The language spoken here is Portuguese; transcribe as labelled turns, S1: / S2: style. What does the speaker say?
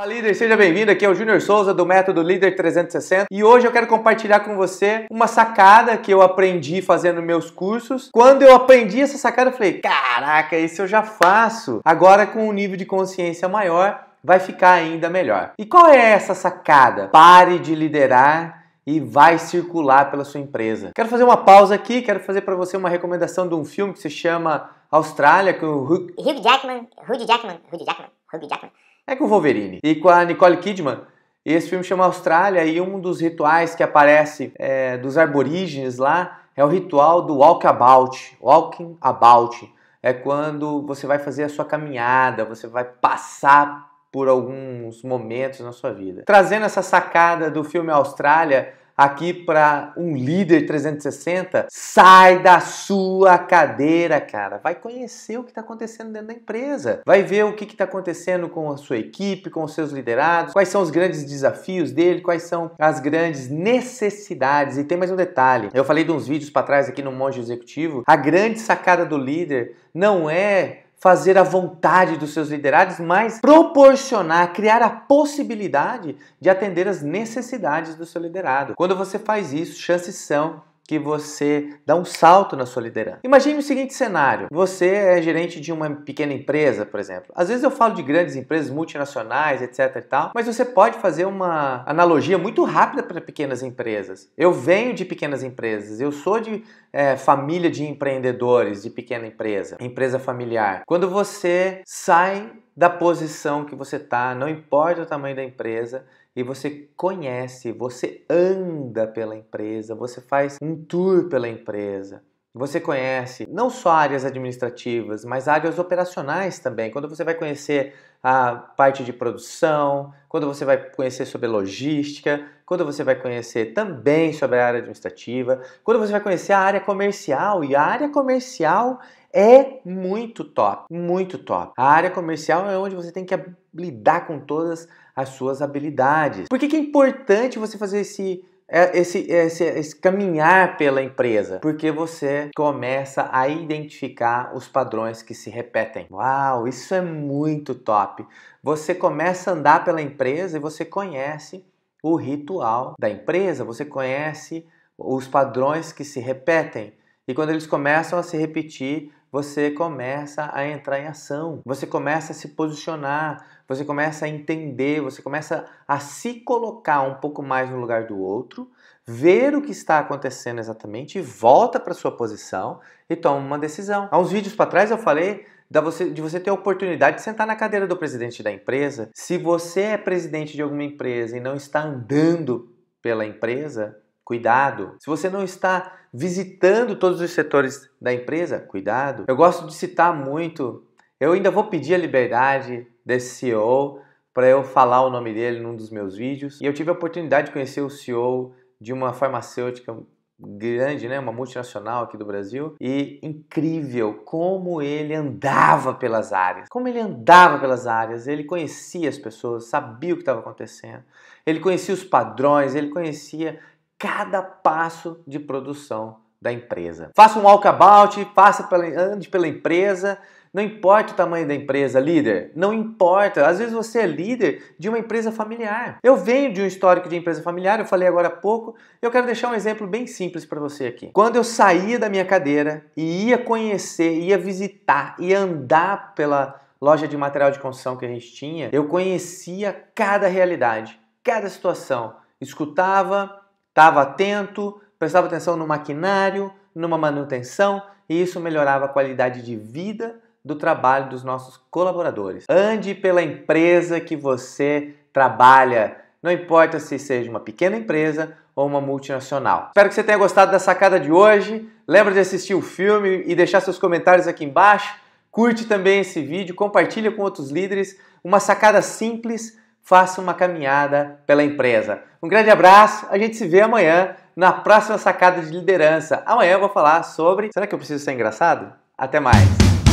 S1: Fala líder, seja bem-vindo. Aqui é o Júnior Souza do Método Líder 360 e hoje eu quero compartilhar com você uma sacada que eu aprendi fazendo meus cursos. Quando eu aprendi essa sacada, eu falei: "Caraca, isso eu já faço". Agora com um nível de consciência maior, vai ficar ainda melhor. E qual é essa sacada? Pare de liderar e vai circular pela sua empresa. Quero fazer uma pausa aqui, quero fazer para você uma recomendação de um filme que se chama Austrália, com o Hugh, Hugh Jackman, Hugh Jackman, Hugh Jackman, Hugh Jackman é com o Wolverine. E com a Nicole Kidman, esse filme chama Austrália e um dos rituais que aparece é, dos aborígenes lá é o ritual do walkabout. Walking about é quando você vai fazer a sua caminhada, você vai passar por alguns momentos na sua vida. Trazendo essa sacada do filme Austrália, aqui para um líder 360, sai da sua cadeira, cara. Vai conhecer o que está acontecendo dentro da empresa. Vai ver o que está acontecendo com a sua equipe, com os seus liderados, quais são os grandes desafios dele, quais são as grandes necessidades. E tem mais um detalhe. Eu falei de uns vídeos para trás aqui no Monge Executivo. A grande sacada do líder não é fazer a vontade dos seus liderados, mas proporcionar, criar a possibilidade de atender às necessidades do seu liderado. Quando você faz isso, chances são que você dá um salto na sua liderança. Imagine o seguinte cenário: você é gerente de uma pequena empresa, por exemplo. Às vezes eu falo de grandes empresas multinacionais, etc e tal, mas você pode fazer uma analogia muito rápida para pequenas empresas. Eu venho de pequenas empresas, eu sou de é, família de empreendedores, de pequena empresa, empresa familiar. Quando você sai da posição que você está, não importa o tamanho da empresa, e você conhece, você anda pela empresa, você faz um tour pela empresa. Você conhece não só áreas administrativas, mas áreas operacionais também. Quando você vai conhecer a parte de produção, quando você vai conhecer sobre logística, quando você vai conhecer também sobre a área administrativa, quando você vai conhecer a área comercial, e a área comercial é muito top, muito top. A área comercial é onde você tem que lidar com todas as suas habilidades. Por que, que é importante você fazer esse é esse, esse, esse caminhar pela empresa, porque você começa a identificar os padrões que se repetem. Uau, isso é muito top! Você começa a andar pela empresa e você conhece o ritual da empresa, você conhece os padrões que se repetem. E quando eles começam a se repetir, você começa a entrar em ação, você começa a se posicionar, você começa a entender, você começa a se colocar um pouco mais no lugar do outro, ver o que está acontecendo exatamente, volta para sua posição e toma uma decisão. Há uns vídeos para trás eu falei você, de você ter a oportunidade de sentar na cadeira do presidente da empresa. Se você é presidente de alguma empresa e não está andando pela empresa, cuidado. Se você não está visitando todos os setores da empresa, cuidado. Eu gosto de citar muito, eu ainda vou pedir a liberdade desse CEO para eu falar o nome dele num dos meus vídeos. E eu tive a oportunidade de conhecer o CEO de uma farmacêutica grande, né, uma multinacional aqui do Brasil, e incrível como ele andava pelas áreas. Como ele andava pelas áreas, ele conhecia as pessoas, sabia o que estava acontecendo. Ele conhecia os padrões, ele conhecia cada passo de produção da empresa. Faça um walkabout, faça pela, ande pela empresa, não importa o tamanho da empresa, líder, não importa. Às vezes você é líder de uma empresa familiar. Eu venho de um histórico de empresa familiar, eu falei agora há pouco, eu quero deixar um exemplo bem simples para você aqui. Quando eu saía da minha cadeira e ia conhecer, ia visitar, ia andar pela loja de material de construção que a gente tinha, eu conhecia cada realidade, cada situação, escutava Estava atento, prestava atenção no maquinário, numa manutenção e isso melhorava a qualidade de vida do trabalho dos nossos colaboradores. Ande pela empresa que você trabalha, não importa se seja uma pequena empresa ou uma multinacional. Espero que você tenha gostado da sacada de hoje. Lembra de assistir o filme e deixar seus comentários aqui embaixo. Curte também esse vídeo, compartilha com outros líderes. Uma sacada simples faça uma caminhada pela empresa. Um grande abraço, a gente se vê amanhã na próxima sacada de liderança. Amanhã eu vou falar sobre. Será que eu preciso ser engraçado? Até mais!